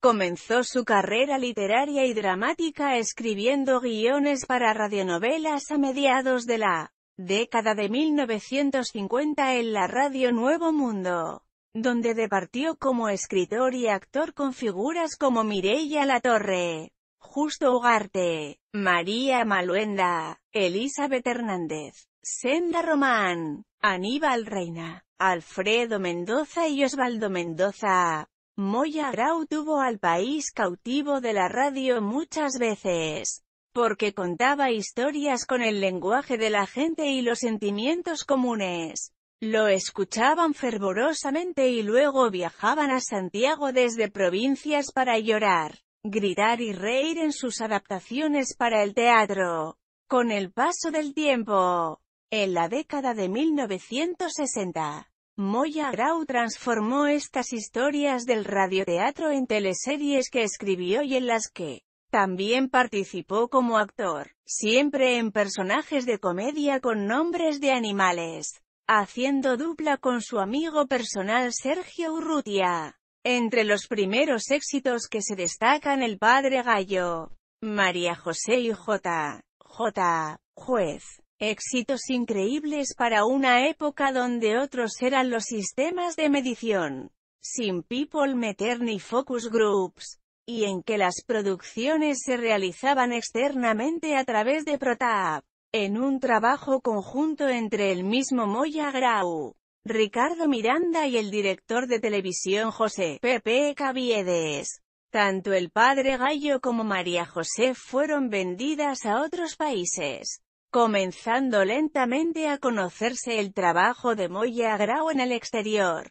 Comenzó su carrera literaria y dramática escribiendo guiones para radionovelas a mediados de la década de 1950 en la radio Nuevo Mundo, donde departió como escritor y actor con figuras como Mireia Torre, Justo Ugarte, María Maluenda, Elizabeth Hernández, Senda Román, Aníbal Reina, Alfredo Mendoza y Osvaldo Mendoza. Moya Grau tuvo al país cautivo de la radio muchas veces, porque contaba historias con el lenguaje de la gente y los sentimientos comunes. Lo escuchaban fervorosamente y luego viajaban a Santiago desde provincias para llorar, gritar y reír en sus adaptaciones para el teatro. Con el paso del tiempo, en la década de 1960, Moya Grau transformó estas historias del radioteatro en teleseries que escribió y en las que también participó como actor, siempre en personajes de comedia con nombres de animales, haciendo dupla con su amigo personal Sergio Urrutia. Entre los primeros éxitos que se destacan El Padre Gallo, María José y J. J. Juez, Éxitos increíbles para una época donde otros eran los sistemas de medición, sin people meter ni focus groups, y en que las producciones se realizaban externamente a través de Protap, en un trabajo conjunto entre el mismo Moya Grau, Ricardo Miranda y el director de televisión José Pepe Caviedes. Tanto el padre Gallo como María José fueron vendidas a otros países comenzando lentamente a conocerse el trabajo de Moya Grau en el exterior.